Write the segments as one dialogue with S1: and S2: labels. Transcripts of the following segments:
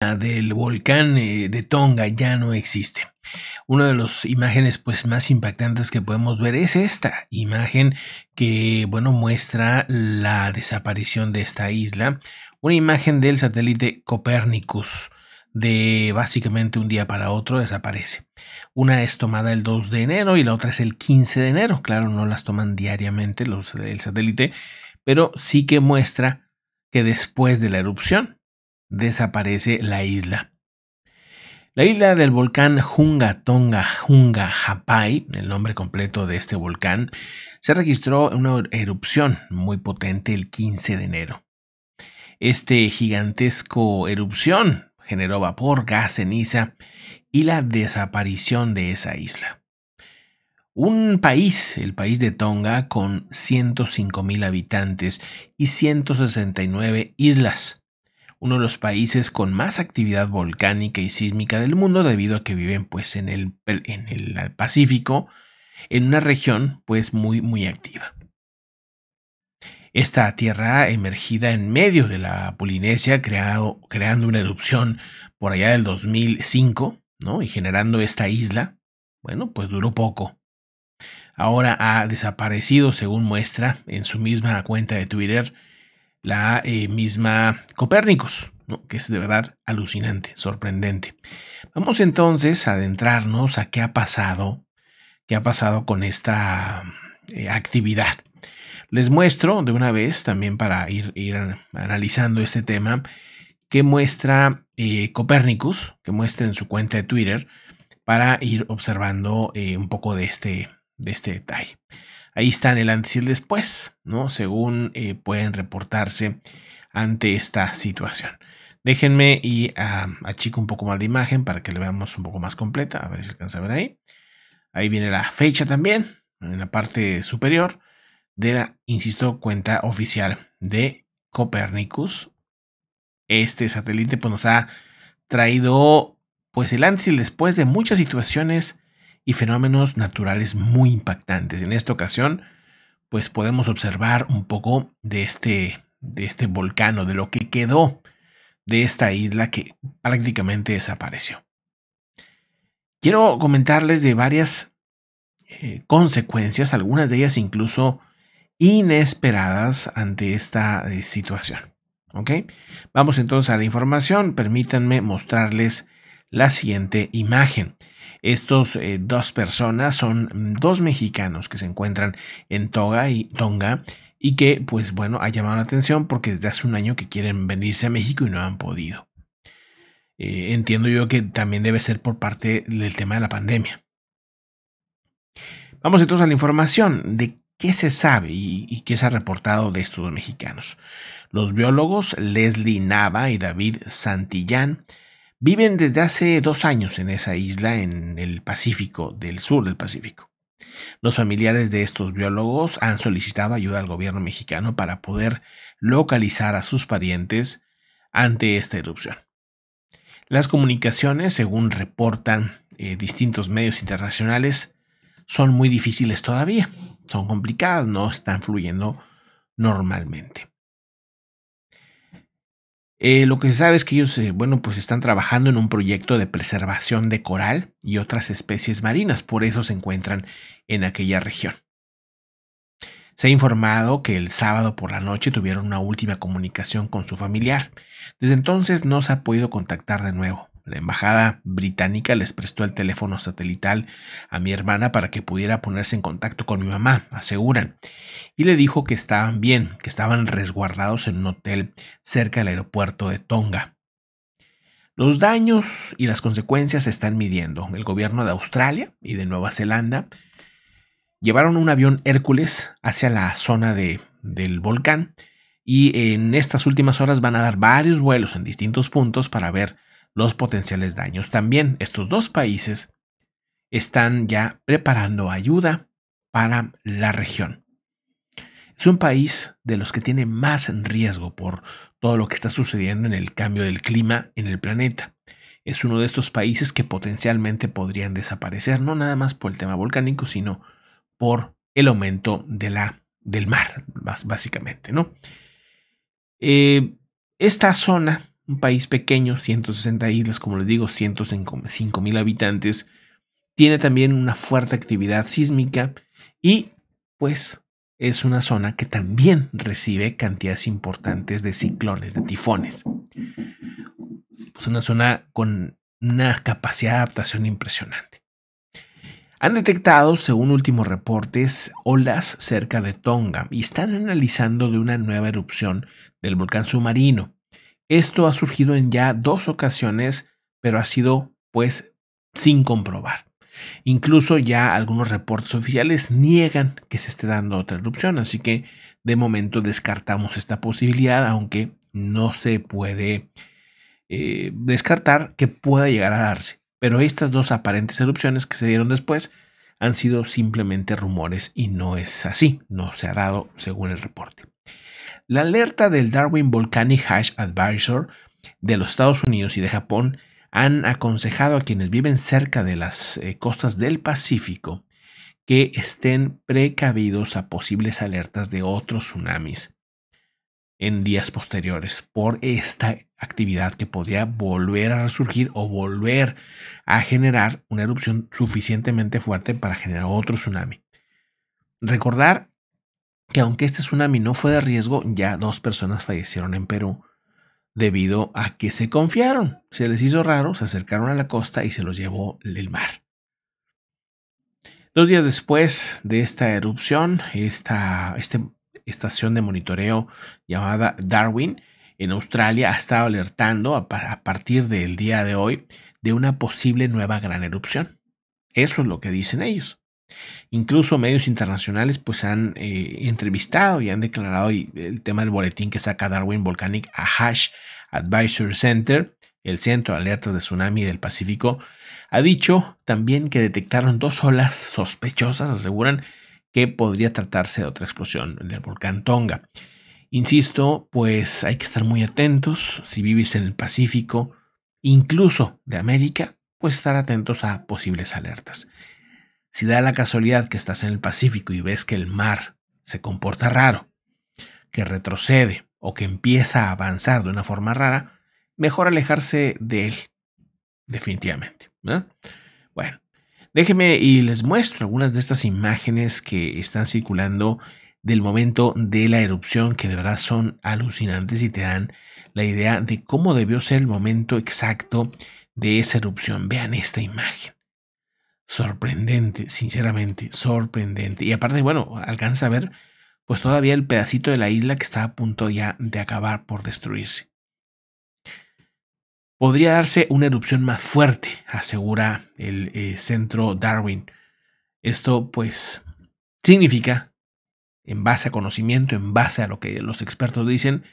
S1: del volcán eh, de Tonga ya no existe. Una de las imágenes pues, más impactantes que podemos ver es esta imagen que bueno, muestra la desaparición de esta isla. Una imagen del satélite Copernicus de básicamente un día para otro desaparece. Una es tomada el 2 de enero y la otra es el 15 de enero. Claro, no las toman diariamente los, el satélite, pero sí que muestra que después de la erupción desaparece la isla. La isla del volcán Junga Tonga Junga Hapai, el nombre completo de este volcán, se registró una erupción muy potente el 15 de enero. Este gigantesco erupción generó vapor, gas, ceniza y la desaparición de esa isla. Un país, el país de Tonga, con mil habitantes y 169 islas, uno de los países con más actividad volcánica y sísmica del mundo debido a que viven pues en el, en el Pacífico, en una región pues muy muy activa. Esta tierra emergida en medio de la Polinesia creado, creando una erupción por allá del 2005 ¿no? y generando esta isla, bueno pues duró poco. Ahora ha desaparecido según muestra en su misma cuenta de Twitter la eh, misma Copérnicos, que es de verdad alucinante, sorprendente. Vamos entonces a adentrarnos a qué ha pasado, qué ha pasado con esta eh, actividad. Les muestro de una vez, también para ir, analizando este tema, que muestra eh, que muestra en su cuenta de Twitter, para ir observando eh, un poco de este, de este detalle ahí están el antes y el después, ¿no? Según eh, pueden reportarse ante esta situación. Déjenme y achico un poco más de imagen para que le veamos un poco más completa, a ver si alcanza a ver ahí. Ahí viene la fecha también, en la parte superior de la, insisto, cuenta oficial de Copernicus. Este satélite pues, nos ha traído pues el antes y el después de muchas situaciones y fenómenos naturales muy impactantes. En esta ocasión, pues podemos observar un poco de este, de este volcán de lo que quedó de esta isla que prácticamente desapareció. Quiero comentarles de varias eh, consecuencias, algunas de ellas incluso inesperadas ante esta eh, situación. ¿Ok? Vamos entonces a la información. Permítanme mostrarles la siguiente imagen. Estos eh, dos personas son dos mexicanos que se encuentran en Toga y Tonga y que, pues bueno, ha llamado la atención porque desde hace un año que quieren venirse a México y no han podido. Eh, entiendo yo que también debe ser por parte del tema de la pandemia. Vamos entonces a la información de qué se sabe y, y qué se ha reportado de estos dos mexicanos. Los biólogos Leslie Nava y David Santillán Viven desde hace dos años en esa isla en el Pacífico, del sur del Pacífico. Los familiares de estos biólogos han solicitado ayuda al gobierno mexicano para poder localizar a sus parientes ante esta erupción. Las comunicaciones, según reportan eh, distintos medios internacionales, son muy difíciles todavía, son complicadas, no están fluyendo normalmente. Eh, lo que se sabe es que ellos, eh, bueno, pues están trabajando en un proyecto de preservación de coral y otras especies marinas, por eso se encuentran en aquella región. Se ha informado que el sábado por la noche tuvieron una última comunicación con su familiar. Desde entonces no se ha podido contactar de nuevo. La embajada británica les prestó el teléfono satelital a mi hermana para que pudiera ponerse en contacto con mi mamá, aseguran, y le dijo que estaban bien, que estaban resguardados en un hotel cerca del aeropuerto de Tonga. Los daños y las consecuencias se están midiendo. El gobierno de Australia y de Nueva Zelanda llevaron un avión Hércules hacia la zona de, del volcán y en estas últimas horas van a dar varios vuelos en distintos puntos para ver los potenciales daños. También estos dos países están ya preparando ayuda para la región. Es un país de los que tiene más riesgo por todo lo que está sucediendo en el cambio del clima en el planeta. Es uno de estos países que potencialmente podrían desaparecer, no nada más por el tema volcánico, sino por el aumento de la, del mar, básicamente, ¿no? Eh, esta zona un país pequeño, 160 islas, como les digo, 105 mil habitantes, tiene también una fuerte actividad sísmica y pues es una zona que también recibe cantidades importantes de ciclones, de tifones. Pues una zona con una capacidad de adaptación impresionante. Han detectado, según últimos reportes, olas cerca de Tonga y están analizando de una nueva erupción del volcán submarino esto ha surgido en ya dos ocasiones, pero ha sido pues sin comprobar. Incluso ya algunos reportes oficiales niegan que se esté dando otra erupción, así que de momento descartamos esta posibilidad, aunque no se puede eh, descartar que pueda llegar a darse. Pero estas dos aparentes erupciones que se dieron después han sido simplemente rumores y no es así, no se ha dado según el reporte. La alerta del Darwin Volcanic Hash Advisor de los Estados Unidos y de Japón han aconsejado a quienes viven cerca de las eh, costas del Pacífico que estén precavidos a posibles alertas de otros tsunamis en días posteriores por esta actividad que podría volver a resurgir o volver a generar una erupción suficientemente fuerte para generar otro tsunami. Recordar que aunque este tsunami no fue de riesgo, ya dos personas fallecieron en Perú debido a que se confiaron. Se les hizo raro, se acercaron a la costa y se los llevó el mar. Dos días después de esta erupción, esta, este estación de monitoreo llamada Darwin en Australia ha estado alertando a partir del día de hoy de una posible nueva gran erupción. Eso es lo que dicen ellos. Incluso medios internacionales pues han eh, entrevistado y han declarado el tema del boletín que saca Darwin Volcanic a Hash Advisory Center, el Centro de Alertas de Tsunami del Pacífico, ha dicho también que detectaron dos olas sospechosas, aseguran que podría tratarse de otra explosión del volcán Tonga. Insisto, pues hay que estar muy atentos si vives en el Pacífico, incluso de América, pues estar atentos a posibles alertas. Si da la casualidad que estás en el Pacífico y ves que el mar se comporta raro, que retrocede o que empieza a avanzar de una forma rara, mejor alejarse de él, definitivamente. Bueno, déjenme y les muestro algunas de estas imágenes que están circulando del momento de la erupción que de verdad son alucinantes y te dan la idea de cómo debió ser el momento exacto de esa erupción. Vean esta imagen sorprendente, sinceramente, sorprendente. Y aparte, bueno, alcanza a ver pues todavía el pedacito de la isla que está a punto ya de acabar por destruirse. Podría darse una erupción más fuerte, asegura el eh, centro Darwin. Esto pues significa, en base a conocimiento, en base a lo que los expertos dicen,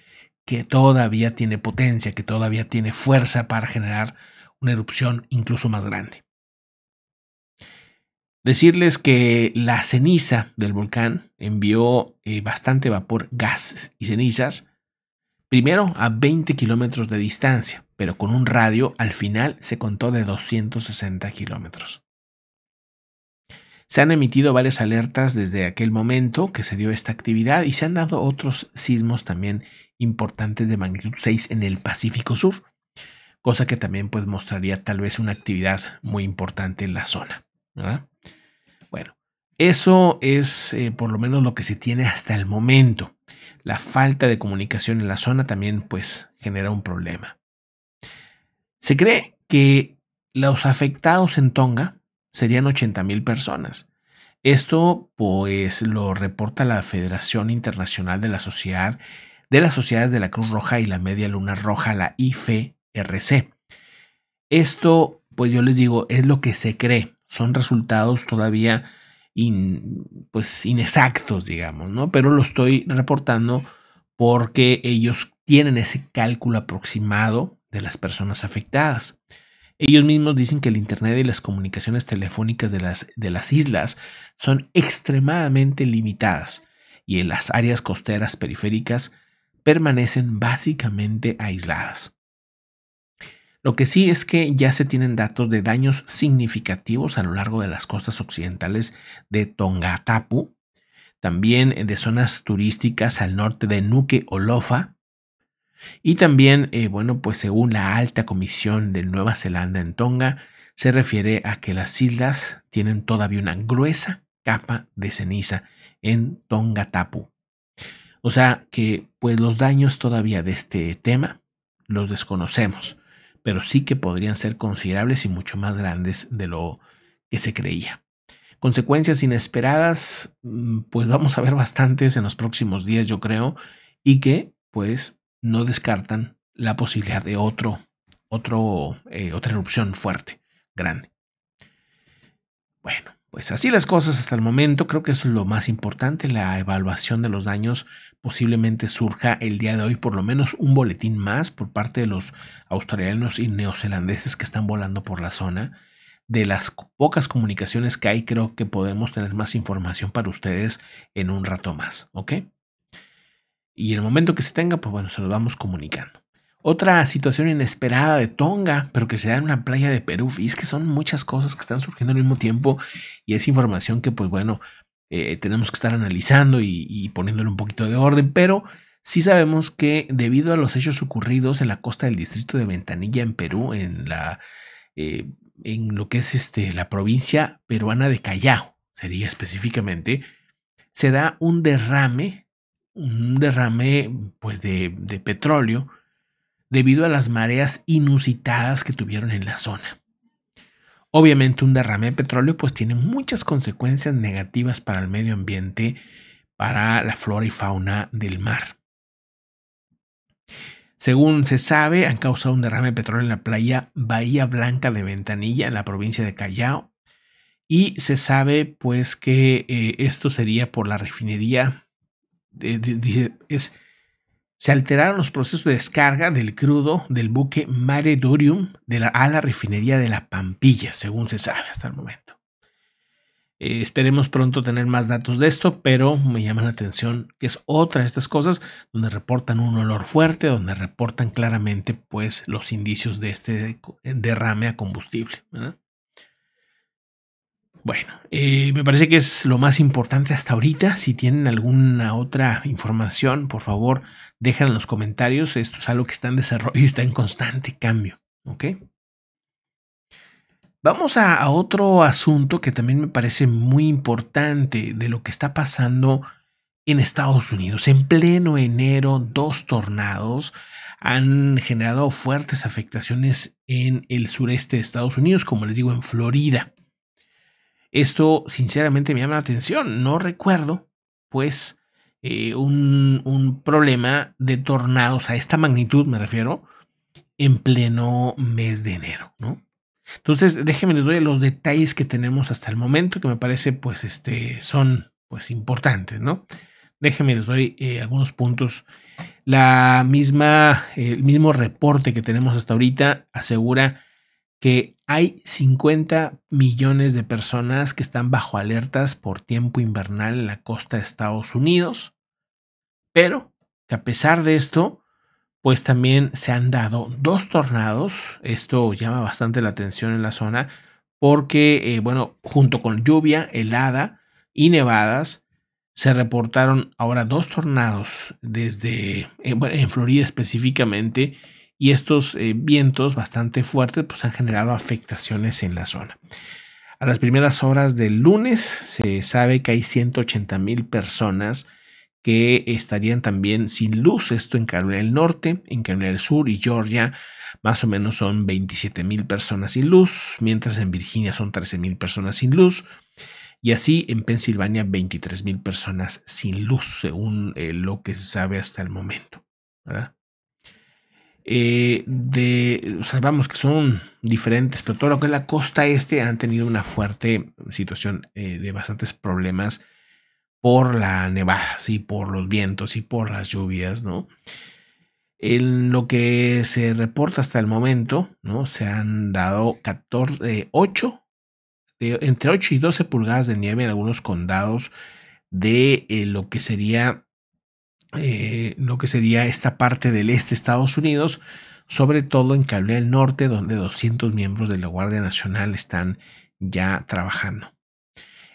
S1: que todavía tiene potencia, que todavía tiene fuerza para generar una erupción incluso más grande. Decirles que la ceniza del volcán envió eh, bastante vapor, gases y cenizas, primero a 20 kilómetros de distancia, pero con un radio al final se contó de 260 kilómetros. Se han emitido varias alertas desde aquel momento que se dio esta actividad y se han dado otros sismos también importantes de magnitud 6 en el Pacífico Sur, cosa que también pues mostraría tal vez una actividad muy importante en la zona. ¿verdad? Bueno, eso es eh, por lo menos lo que se tiene hasta el momento. La falta de comunicación en la zona también pues genera un problema. Se cree que los afectados en Tonga serían 80.000 mil personas. Esto pues lo reporta la Federación Internacional de la Sociedad de las Sociedades de la Cruz Roja y la Media Luna Roja, la IFRC. Esto pues yo les digo es lo que se cree son resultados todavía pues inexactos, digamos, ¿no? Pero lo estoy reportando porque ellos tienen ese cálculo aproximado de las personas afectadas. Ellos mismos dicen que el Internet y las comunicaciones telefónicas de las, de las islas son extremadamente limitadas y en las áreas costeras periféricas permanecen básicamente aisladas. Lo que sí es que ya se tienen datos de daños significativos a lo largo de las costas occidentales de Tongatapu, también eh, de zonas turísticas al norte de Nuke Olofa, y también, eh, bueno, pues según la alta comisión de Nueva Zelanda en Tonga, se refiere a que las islas tienen todavía una gruesa capa de ceniza en Tongatapu. O sea que pues los daños todavía de este tema los desconocemos pero sí que podrían ser considerables y mucho más grandes de lo que se creía. Consecuencias inesperadas, mm, pues vamos a ver bastantes en los próximos días, yo creo, y que pues no descartan la posibilidad de otro, otro, eh, otra erupción fuerte, grande. Bueno, pues así las cosas hasta el momento, creo que es lo más importante, la evaluación de los daños posiblemente surja el día de hoy por lo menos un boletín más por parte de los australianos y neozelandeses que están volando por la zona. De las pocas comunicaciones que hay, creo que podemos tener más información para ustedes en un rato más, ¿ok? Y el momento que se tenga, pues bueno, se lo vamos comunicando. Otra situación inesperada de Tonga, pero que se da en una playa de Perú. Y es que son muchas cosas que están surgiendo al mismo tiempo y es información que, pues bueno, eh, tenemos que estar analizando y, poniéndole un poquito de orden, pero sí sabemos que debido a los hechos ocurridos en la costa del distrito de Ventanilla en Perú, en la eh, en lo que es este, la provincia peruana de Callao, sería específicamente, se da un derrame, un derrame pues de, de petróleo debido a las mareas inusitadas que tuvieron en la zona. Obviamente un derrame de petróleo pues tiene muchas consecuencias negativas para el medio ambiente, para la flora y fauna del mar. Según se sabe, han causado un derrame de petróleo en la playa Bahía Blanca de Ventanilla, en la provincia de Callao, y se sabe pues que eh, esto sería por la refinería, se alteraron los procesos de descarga del crudo del buque Mare Dorium de la, a la refinería de La Pampilla, según se sabe hasta el momento. Eh, esperemos pronto tener más datos de esto, pero me llama la atención que es otra de estas cosas donde reportan un olor fuerte, donde reportan claramente pues, los indicios de este derrame a combustible. Bueno, eh, me parece que es lo más importante hasta ahorita. Si tienen alguna otra información, por favor, dejan en los comentarios. Esto es algo que está en desarrollo y está en constante cambio. ¿Ok? Vamos a otro asunto que también me parece muy importante de lo que está pasando en Estados Unidos. En pleno enero, dos tornados han generado fuertes afectaciones en el sureste de Estados Unidos, como les digo, en Florida. Esto sinceramente me llama la atención. No recuerdo, pues, eh, un, problema de tornados a esta magnitud, me refiero, en pleno mes de enero, ¿no? Entonces, déjenme les doy los detalles que tenemos hasta el momento, que me parece, pues, este, son, pues, importantes, ¿no? Déjenme les doy eh, algunos puntos. La misma, el mismo reporte que tenemos hasta ahorita asegura que hay 50 millones de personas que están bajo alertas por tiempo invernal en la costa de Estados Unidos. Pero que a pesar de esto, pues también se han dado dos tornados. Esto llama bastante la atención en la zona porque, eh, bueno, junto con lluvia, helada y nevadas, se reportaron ahora dos tornados desde, eh, en, Florida específicamente, y estos eh, vientos bastante fuertes pues han generado afectaciones en la zona. A las primeras horas del lunes se sabe que hay 180 mil personas que estarían también sin luz, esto en Carolina del Norte, en Carolina del Sur y Georgia, más o menos son 27 mil personas sin luz, mientras en Virginia son 13 mil personas sin luz, y así en Pensilvania 23,000 personas sin luz, según eh, lo que se sabe hasta el momento. Sabemos eh, de, que son diferentes, pero todo lo que es la costa este han tenido una fuerte situación eh, de bastantes problemas por la nevada, y por los vientos y por las lluvias, ¿no? En lo que se reporta hasta el momento, ¿no? Se han dado 14, 8, entre 8 y 12 pulgadas de nieve en algunos condados de eh, lo que sería eh, lo que sería esta parte del este de Estados Unidos, sobre todo en Cablea del Norte, donde 200 miembros de la Guardia Nacional están ya trabajando.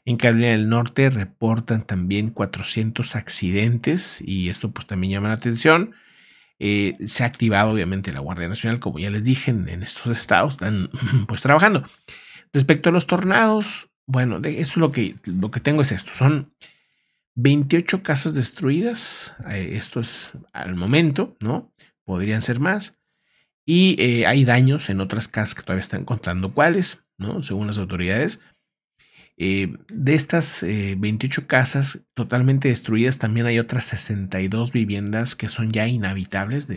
S1: En Carolina del Norte reportan también 400 accidentes y esto pues también llama la atención. Eh, se ha activado obviamente la Guardia Nacional, como ya les dije, en, estos estados están pues trabajando. Respecto a los tornados, bueno, de eso lo que, lo que tengo es esto, son 28 casas destruidas, eh, esto es al momento, ¿no? Podrían ser más. Y eh, hay daños en otras casas que todavía están contando cuáles, ¿no? Según las autoridades. Eh, de estas 28 eh, casas totalmente destruidas, también hay otras 62 viviendas que son ya inhabitables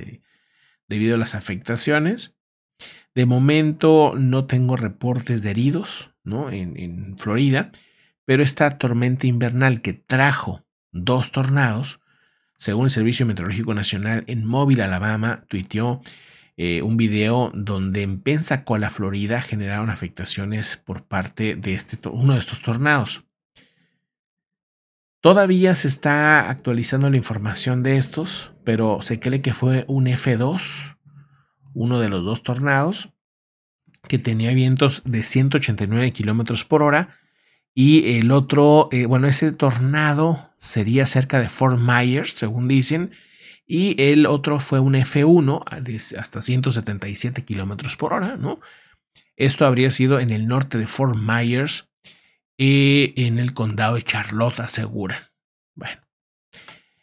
S1: debido a las afectaciones. De momento no tengo reportes de heridos en, en Florida, pero esta tormenta invernal que trajo dos tornados, según el Servicio Meteorológico Nacional en Móvil, Alabama, tuiteó eh, un video donde en Pensacola, Florida, generaron afectaciones por parte de este, uno de estos tornados. Todavía se está actualizando la información de estos, pero se cree que fue un F2, uno de los dos tornados, que tenía vientos de 189 kilómetros por hora. Y el otro, eh, bueno, ese tornado sería cerca de Fort Myers, según dicen, y el otro fue un F1 hasta 177 kilómetros por hora, ¿no? Esto habría sido en el norte de Fort Myers y eh, en el condado de Charlotte, aseguran. Bueno,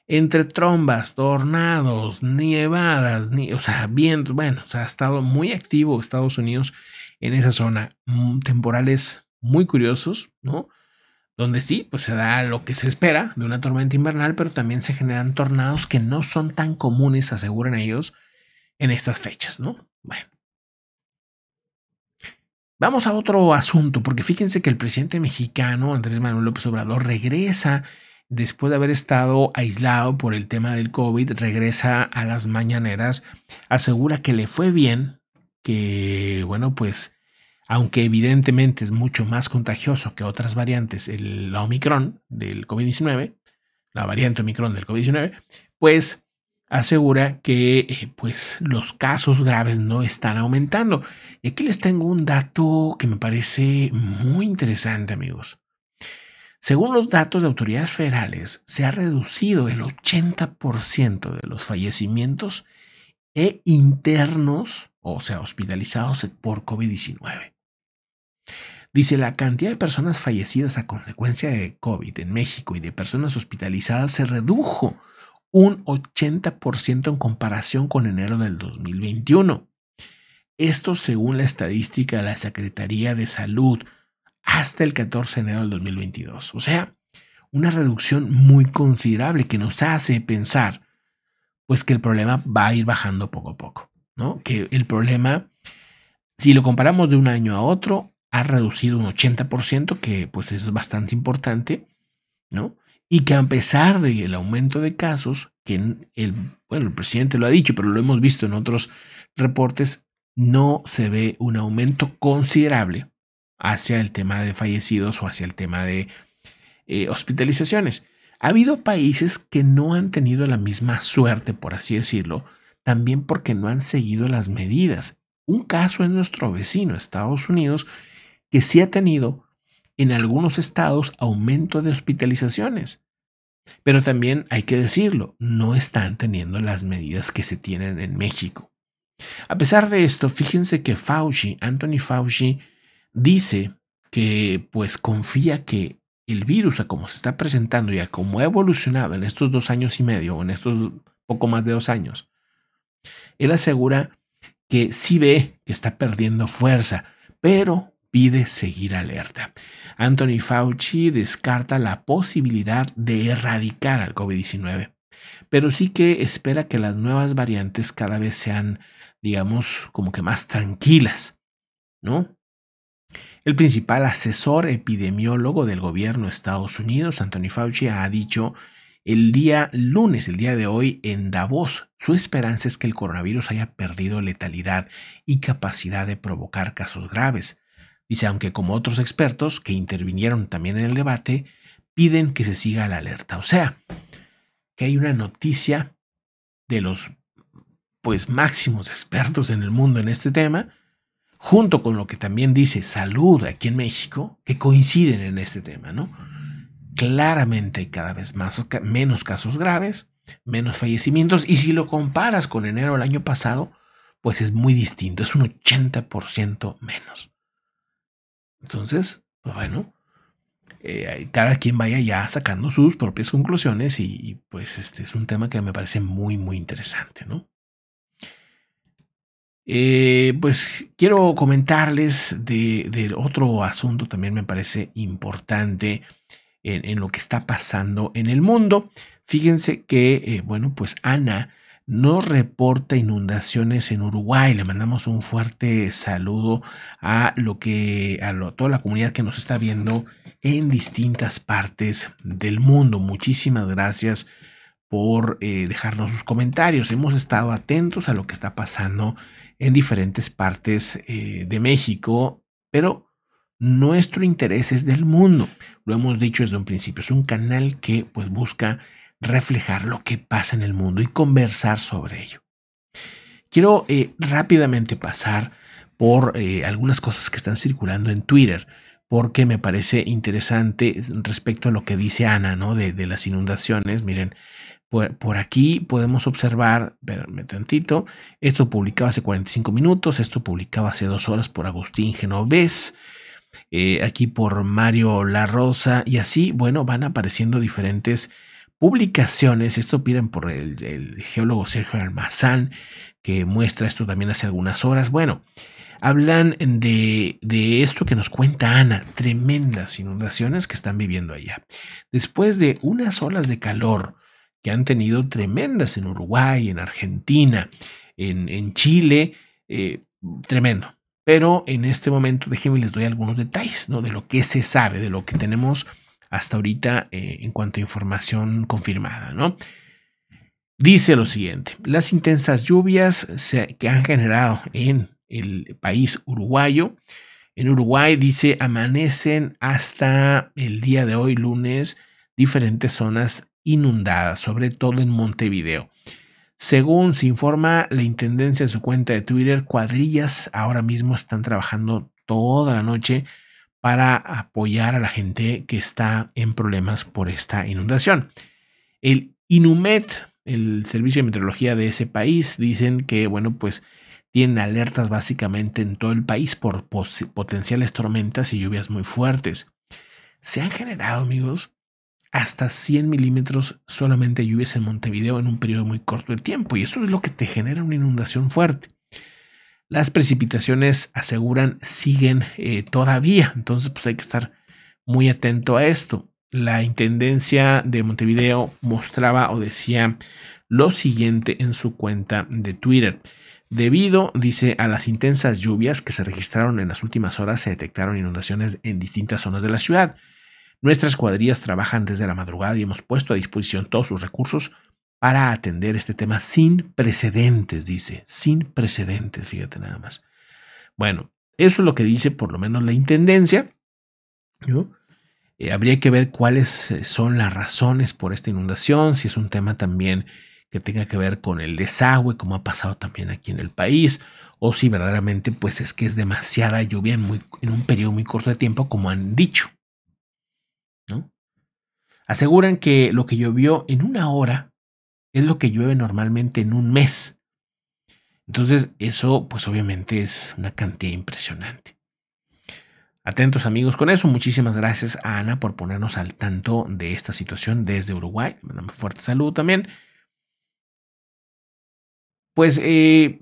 S1: entre trombas, tornados, nevadas, o sea, vientos, bueno, ha estado muy activo Estados Unidos en esa zona, mm, temporales muy curiosos, ¿no? donde sí, pues se da lo que se espera de una tormenta invernal, pero también se generan tornados que no son tan comunes, aseguran ellos, en estas fechas, ¿no? Bueno. Vamos a otro asunto, porque fíjense que el presidente mexicano, Andrés Manuel López Obrador, regresa, después de haber estado aislado por el tema del COVID, regresa a las mañaneras, asegura que le fue bien, que, bueno, pues aunque evidentemente es mucho más contagioso que otras variantes, el, la Omicron del COVID-19, la variante Omicron del COVID-19, pues asegura que eh, pues los casos graves no están aumentando. Y aquí les tengo un dato que me parece muy interesante, amigos. Según los datos de autoridades federales, se ha reducido el 80% de los fallecimientos e internos, o sea, hospitalizados por COVID-19. Dice, la cantidad de personas fallecidas a consecuencia de COVID en México y de personas hospitalizadas se redujo un 80% en comparación con enero del 2021. Esto según la estadística de la Secretaría de Salud hasta el 14 de enero del 2022. O sea, una reducción muy considerable que nos hace pensar pues que el problema va a ir bajando poco a poco, ¿no? Que el problema si lo comparamos de un año a otro, ha reducido un 80%, que pues es bastante importante, ¿no? Y que a pesar del aumento de casos, que el, bueno, el presidente lo ha dicho, pero lo hemos visto en otros reportes, no se ve un aumento considerable hacia el tema de fallecidos o hacia el tema de eh, hospitalizaciones. Ha habido países que no han tenido la misma suerte, por así decirlo, también porque no han seguido las medidas. Un caso es nuestro vecino, Estados Unidos, que sí ha tenido en algunos estados aumento de hospitalizaciones. Pero también hay que decirlo, no están teniendo las medidas que se tienen en México. A pesar de esto, fíjense que Fauci, Anthony Fauci, dice que pues confía que el virus, a como se está presentando y a cómo ha evolucionado en estos dos años y medio, o en estos poco más de dos años, él asegura que sí ve que está perdiendo fuerza, pero pide seguir alerta. Anthony Fauci descarta la posibilidad de erradicar al COVID-19, pero sí que espera que las nuevas variantes cada vez sean, digamos, como que más tranquilas, ¿no? El principal asesor epidemiólogo del gobierno de Estados Unidos, Anthony Fauci, ha dicho el día lunes, el día de hoy, en Davos, su esperanza es que el coronavirus haya perdido letalidad y capacidad de provocar casos graves. Dice, aunque como otros expertos que intervinieron también en el debate, piden que se siga la alerta. O sea, que hay una noticia de los pues máximos expertos en el mundo en este tema, junto con lo que también dice salud aquí en México, que coinciden en este tema, ¿no? Claramente hay cada vez más, menos casos graves, menos fallecimientos, y si lo comparas con enero del año pasado, pues es muy distinto, es un 80% menos. Entonces, pues bueno, eh, cada quien vaya ya sacando sus propias conclusiones y, pues este es un tema que me parece muy, muy interesante, ¿no? Eh, pues quiero comentarles de, otro asunto también me parece importante en, lo que está pasando en el mundo. Fíjense que, eh, bueno, pues Ana no reporta inundaciones en Uruguay. Le mandamos un fuerte saludo a lo que a, toda la comunidad que nos está viendo en distintas partes del mundo. Muchísimas gracias por eh, dejarnos sus comentarios. Hemos estado atentos a lo que está pasando en diferentes partes eh, de México, pero nuestro interés es del mundo. Lo hemos dicho desde un principio. Es un canal que pues busca reflejar lo que pasa en el mundo y conversar sobre ello. Quiero eh, rápidamente pasar por eh, algunas cosas que están circulando en Twitter, porque me parece interesante respecto a lo que dice Ana, ¿no? De, las inundaciones. Miren, por, aquí podemos observar, espérame tantito, esto publicaba hace 45 minutos, esto publicaba hace dos horas por Agustín Genovés, eh, aquí por Mario La Rosa, y así, bueno, van apareciendo diferentes publicaciones, esto piden por el, geólogo Sergio Almazán, que muestra esto también hace algunas horas. Bueno, hablan de, esto que nos cuenta Ana, tremendas inundaciones que están viviendo allá. Después de unas olas de calor que han tenido tremendas en Uruguay, en Argentina, en, Chile, eh, tremendo. Pero en este momento déjenme les doy algunos detalles ¿no? de lo que se sabe, de lo que tenemos hasta ahorita eh, en cuanto a información confirmada, ¿no? Dice lo siguiente, las intensas lluvias que han generado en el país uruguayo, en Uruguay dice amanecen hasta el día de hoy lunes diferentes zonas inundadas, sobre todo en Montevideo. Según se informa la Intendencia en su cuenta de Twitter, cuadrillas ahora mismo están trabajando toda la noche para apoyar a la gente que está en problemas por esta inundación. El INUMET, el servicio de meteorología de ese país, dicen que, bueno, pues tienen alertas básicamente en todo el país por potenciales tormentas y lluvias muy fuertes. Se han generado, amigos, hasta 100 milímetros solamente lluvias en Montevideo en un periodo muy corto de tiempo y eso es lo que te genera una inundación fuerte las precipitaciones aseguran siguen eh, todavía. Entonces, pues, hay que estar muy atento a esto. La Intendencia de Montevideo mostraba o decía lo siguiente en su cuenta de Twitter. Debido, dice, a las intensas lluvias que se registraron en las últimas horas, se detectaron inundaciones en distintas zonas de la ciudad. Nuestras cuadrillas trabajan desde la madrugada y hemos puesto a disposición todos sus recursos para atender este tema sin precedentes, dice, sin precedentes, fíjate nada más. Bueno, eso es lo que dice por lo menos la Intendencia. ¿no? Eh, habría que ver cuáles eh, son las razones por esta inundación, si es un tema también que tenga que ver con el desagüe, como ha pasado también aquí en el país, o si verdaderamente pues es que es demasiada lluvia en, muy, en un periodo muy corto de tiempo, como han dicho. ¿no? Aseguran que lo que llovió en una hora es lo que llueve normalmente en un mes. Entonces, eso pues obviamente es una cantidad impresionante. Atentos amigos con eso. Muchísimas gracias a Ana por ponernos al tanto de esta situación desde Uruguay. Mandamos fuerte saludo también. Pues eh,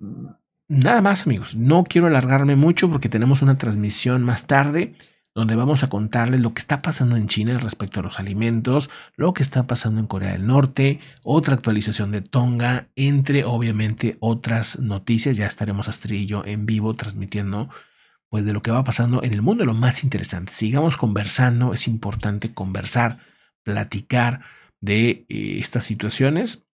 S1: nada más amigos. No quiero alargarme mucho porque tenemos una transmisión más tarde donde vamos a contarles lo que está pasando en China respecto a los alimentos, lo que está pasando en Corea del Norte, otra actualización de Tonga, entre obviamente otras noticias. Ya estaremos Astrillo en vivo transmitiendo pues de lo que va pasando en el mundo, lo más interesante. Sigamos conversando, es importante conversar, platicar de eh, estas situaciones.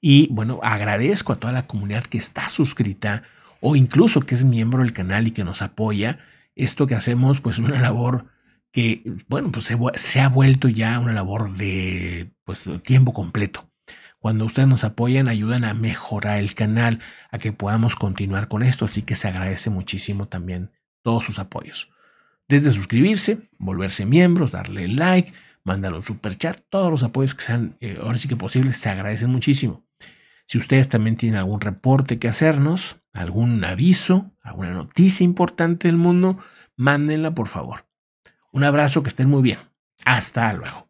S1: Y bueno, agradezco a toda la comunidad que está suscrita o incluso que es miembro del canal y que nos apoya esto que hacemos, pues una labor que, bueno, pues se, ha vuelto ya una labor de pues, tiempo completo. Cuando ustedes nos apoyan, ayudan a mejorar el canal, a que podamos continuar con esto. Así que se agradece muchísimo también todos sus apoyos. Desde suscribirse, volverse miembros, darle like, mandar un super chat, todos los apoyos que sean eh, ahora sí que posibles, se agradecen muchísimo. Si ustedes también tienen algún reporte que hacernos, algún aviso, alguna noticia importante del mundo, mándenla por favor. Un abrazo, que estén muy bien. Hasta luego.